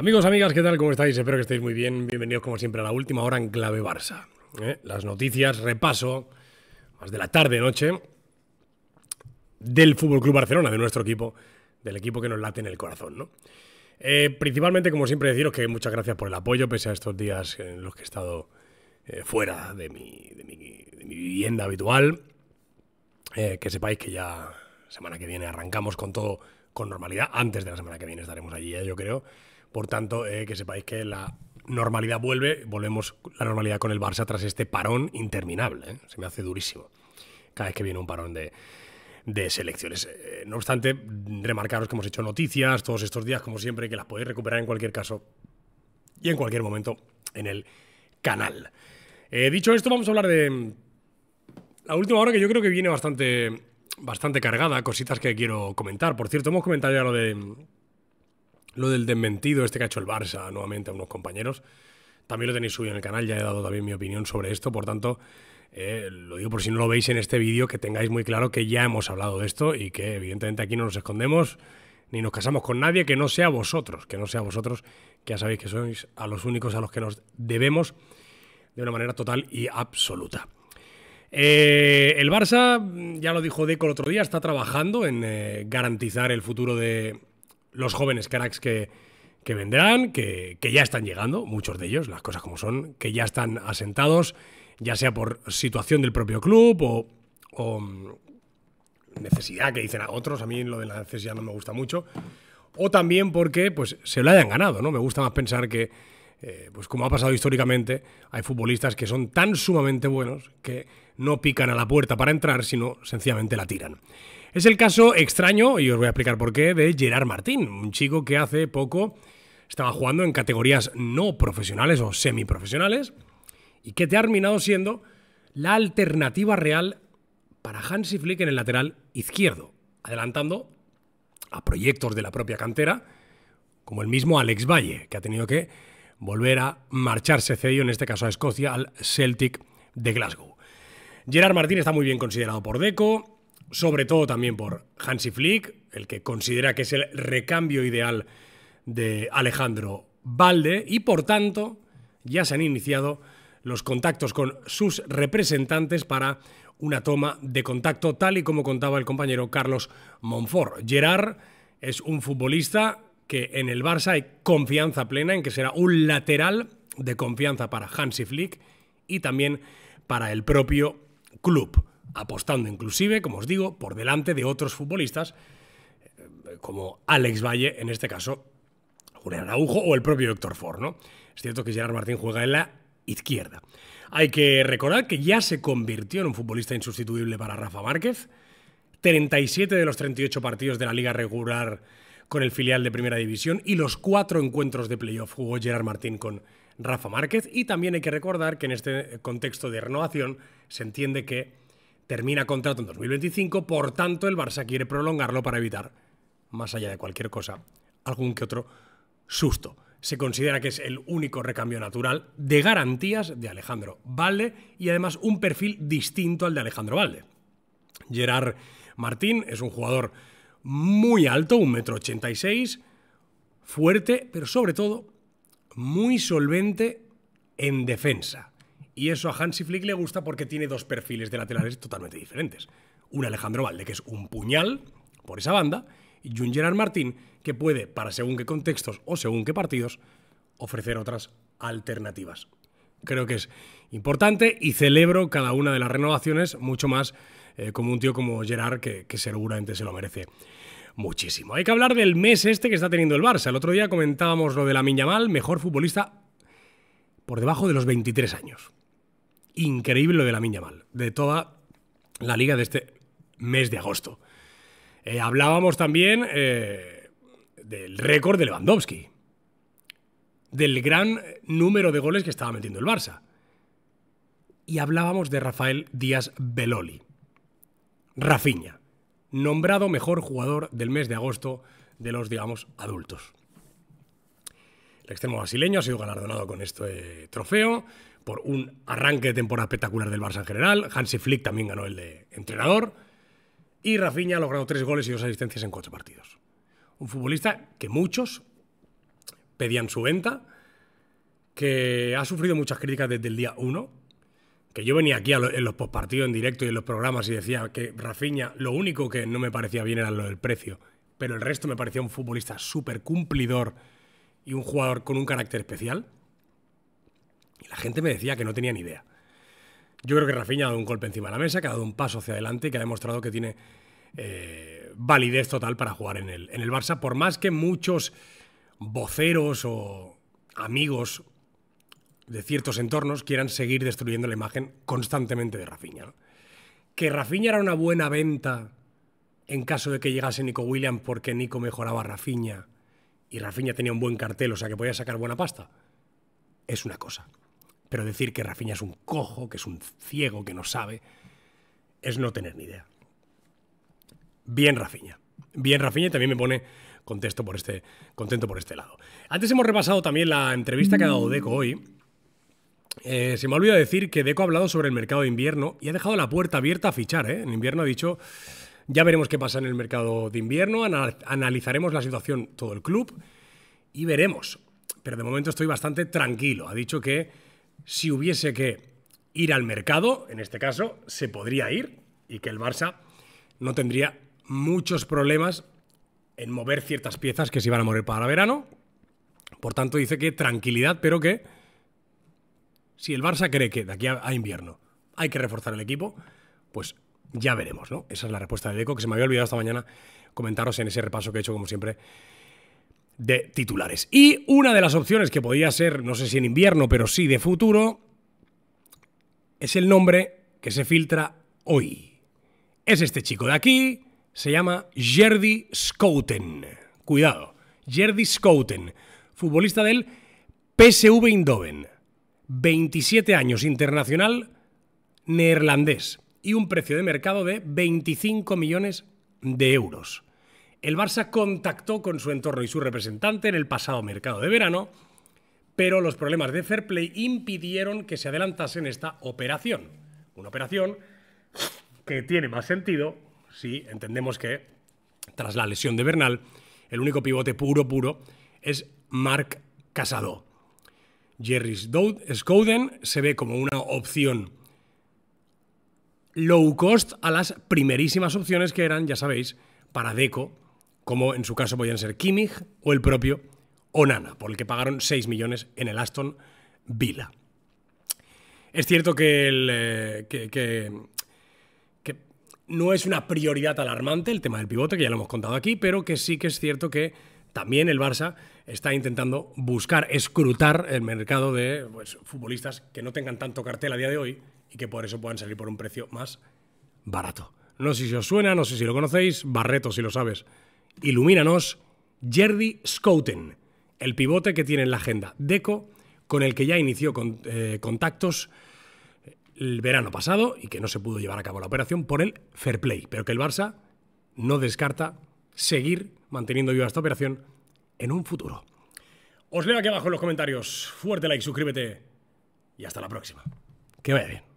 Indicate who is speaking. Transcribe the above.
Speaker 1: Amigos, amigas, ¿qué tal? ¿Cómo estáis? Espero que estéis muy bien. Bienvenidos como siempre a la última hora en clave Barça. ¿eh? Las noticias, repaso, más de la tarde, noche, del Fútbol Club Barcelona, de nuestro equipo, del equipo que nos late en el corazón, eh, principalmente, como siempre, deciros que muchas gracias por el apoyo, pese a estos días en los que he estado eh, fuera de mi, vivienda habitual. que sepáis que ya semana que viene arrancamos con todo con normalidad. Antes de la semana que viene estaremos allí, yo creo. Por tanto, eh, que sepáis que la normalidad vuelve, volvemos la normalidad con el Barça tras este parón interminable. ¿eh? Se me hace durísimo cada vez que viene un parón de, selecciones. Eh, no obstante, remarcaros que hemos hecho noticias todos estos días, como siempre, que las podéis recuperar en cualquier caso y en cualquier momento en el canal. dicho esto, vamos a hablar de la última hora que yo creo que viene bastante, bastante cargada, cositas que quiero comentar. Por cierto, hemos comentado ya lo de lo del desmentido este que ha hecho el Barça nuevamente a unos compañeros. También lo tenéis subido en el canal, ya he dado también mi opinión sobre esto, por tanto, eh, lo digo por si no lo veis en este vídeo, que tengáis muy claro que ya hemos hablado de esto y que evidentemente aquí no nos escondemos ni nos casamos con nadie que no sea vosotros, que no sea vosotros, que ya sabéis que sois a los únicos a los que nos debemos de una manera total y absoluta. Eh, el Barça, ya lo dijo Deco el otro día, está trabajando en eh, garantizar el futuro de, los jóvenes cracks que, vendrán, que, ya están llegando, muchos de ellos, las cosas como son, que ya están asentados, ya sea por situación del propio club o, mm, necesidad que dicen a otros, a mí lo de la necesidad no me gusta mucho, o también porque pues, se lo hayan ganado, ¿no? Me gusta más pensar que, eh, pues como ha pasado históricamente, hay futbolistas que son tan sumamente buenos que no pican a la puerta para entrar, sino sencillamente la tiran. Es el caso extraño, y os voy a explicar por qué, de Gerard Martín, un chico que hace poco estaba jugando en categorías no profesionales o semiprofesionales y que te ha terminado siendo la alternativa real para Hansi Flick en el lateral izquierdo, adelantando a proyectos de la propia cantera, como el mismo Alex Valle, que ha tenido que volver a marcharse cedido, en este caso a Escocia, al Celtic de Glasgow. Gerard Martín está muy bien considerado por Deco, sobre todo también por Hansi Flick, el que considera que es el recambio ideal de Alejandro Valde, y por tanto ya se han iniciado los contactos con sus representantes para una toma de contacto, tal y como contaba el compañero Carlos Monfort. Gerard es un futbolista que en el Barça hay confianza plena en que será un lateral de confianza para Hansi Flick y también para el propio club apostando inclusive, como os digo, por delante de otros futbolistas eh, como Alex Valle, en este caso, Julián Araujo o el propio Héctor Ford. Es cierto que Gerard Martín juega en la izquierda. Hay que recordar que ya se convirtió en un futbolista insustituible para Rafa Márquez. 37 de los 38 partidos de la liga regular con el filial de Primera División y los cuatro encuentros de playoff jugó Gerard Martín con Rafa Márquez. Y también hay que recordar que en este contexto de renovación se entiende que termina contrato en 2025, por tanto el Barça quiere prolongarlo para evitar, más allá de cualquier cosa, algún que otro susto. Se considera que es el único recambio natural de garantías de Alejandro Valde y además un perfil distinto al de Alejandro Valde. Gerard Martín es un jugador muy alto, un 1,86m, fuerte, pero sobre todo muy solvente en defensa. Y eso a Hansi Flick le gusta porque tiene dos perfiles de laterales totalmente diferentes. Un Alejandro Valde, que es un puñal por esa banda, y un Gerard Martín, que puede, para según qué contextos o según qué partidos, ofrecer otras alternativas. Creo que es importante y celebro cada una de las renovaciones mucho más eh, como un tío como Gerard, que, que seguramente se lo merece muchísimo. Hay que hablar del mes este que está teniendo el Barça. El otro día comentábamos lo de la Miñamal, mejor futbolista por debajo de los 23 años increíble lo de la Miña Mal, de toda la liga de este mes de agosto. Eh, hablábamos también eh, del récord de Lewandowski, del gran número de goles que estaba metiendo el Barça. Y hablábamos de Rafael Díaz Beloli, Rafiña, nombrado mejor jugador del mes de agosto de los, digamos, adultos. El extremo brasileño ha sido galardonado con este trofeo, por un arranque de temporada espectacular del Barça en general. Hansi Flick también ganó el de entrenador. Y Rafinha ha logrado tres goles y dos asistencias en cuatro partidos. Un futbolista que muchos pedían su venta, que ha sufrido muchas críticas desde el día uno. que yo venía aquí en los postpartidos en directo y en los programas y decía que Rafinha lo único que no me parecía bien era lo del precio, pero el resto me parecía un futbolista súper cumplidor y un jugador con un carácter especial. Y la gente me decía que no tenía ni idea. Yo creo que Rafinha ha dado un golpe encima de la mesa, que ha dado un paso hacia adelante y que ha demostrado que tiene eh, validez total para jugar en el, Barça, por más que muchos voceros o amigos de ciertos entornos quieran seguir destruyendo la imagen constantemente de Rafiña. Que Rafiña era una buena venta en caso de que llegase Nico Williams porque Nico mejoraba a Rafiña y Rafiña tenía un buen cartel, o sea que podía sacar buena pasta, es una cosa. Pero decir que Rafiña es un cojo, que es un ciego, que no sabe, es no tener ni idea. Bien Rafiña. Bien Rafiña y también me pone contento por, este, contento por este lado. Antes hemos repasado también la entrevista que ha dado Deco hoy. Eh, se me ha olvidado decir que Deco ha hablado sobre el mercado de invierno y ha dejado la puerta abierta a fichar. ¿eh? En invierno ha dicho, ya veremos qué pasa en el mercado de invierno, analizaremos la situación todo el club y veremos. Pero de momento estoy bastante tranquilo. Ha dicho que si hubiese que ir al mercado, en este caso, se podría ir y que el Barça no tendría muchos problemas en mover ciertas piezas que se iban a mover para verano. Por tanto, dice que tranquilidad, pero que si el Barça cree que de aquí a, invierno hay que reforzar el equipo, pues ya veremos, ¿no? Esa es la respuesta de eco, que se me había olvidado esta mañana comentaros en ese repaso que he hecho, como siempre, de titulares. Y una de las opciones que podría ser, no sé si en invierno, pero sí de futuro, es el nombre que se filtra hoy. Es este chico de aquí, se llama Jerdy Scouten. Cuidado, Jerdy Scouten, futbolista del PSV Eindhoven, 27 años internacional neerlandés y un precio de mercado de 25 millones de euros. El Barça contactó con su entorno y su representante en el pasado mercado de verano, pero los problemas de fair play impidieron que se adelantasen esta operación. Una operación que tiene más sentido si entendemos que, tras la lesión de Bernal, el único pivote puro puro es Marc Casado. Jerry Scowden se ve como una opción low cost a las primerísimas opciones que eran, ya sabéis, para Deco como en su caso podían ser Kimmich o el propio Onana, por el que pagaron 6 millones en el Aston Villa. Es cierto eh, que, no es una prioridad alarmante el tema del pivote, que ya lo hemos contado aquí, pero que sí que es cierto que también el Barça está intentando buscar, escrutar el mercado de pues, futbolistas que no tengan tanto cartel a día de hoy y que por eso puedan salir por un precio más barato. No sé si os suena, no sé si lo conocéis, Barreto si lo sabes, ilumínanos Jerdy Scouten, el pivote que tiene en la agenda Deco, con el que ya inició eh, contactos el verano pasado y que no se pudo llevar a cabo la operación por el fair play, pero que el Barça no descarta seguir manteniendo viva esta operación en un futuro. Os leo aquí abajo en los comentarios. Fuerte like, suscríbete y hasta la próxima. Que vaya bien.